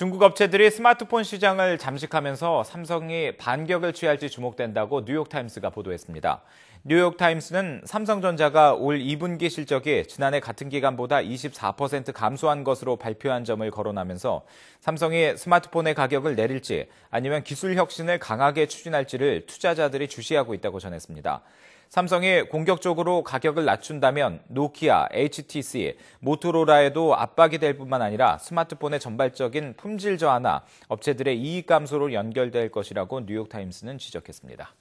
중국 업체들이 스마트폰 시장을 잠식하면서 삼성이 반격을 취할지 주목된다고 뉴욕타임스가 보도했습니다. 뉴욕타임스는 삼성전자가 올 2분기 실적이 지난해 같은 기간보다 24% 감소한 것으로 발표한 점을 거론하면서 삼성이 스마트폰의 가격을 내릴지 아니면 기술 혁신을 강하게 추진할지를 투자자들이 주시하고 있다고 전했습니다. 삼성이 공격적으로 가격을 낮춘다면 노키아, HTC, 모토로라에도 압박이 될 뿐만 아니라 스마트폰의 전발적인 품 품질 저하나 업체들의 이익 감소로 연결될 것이라고 뉴욕타임스는 지적했습니다.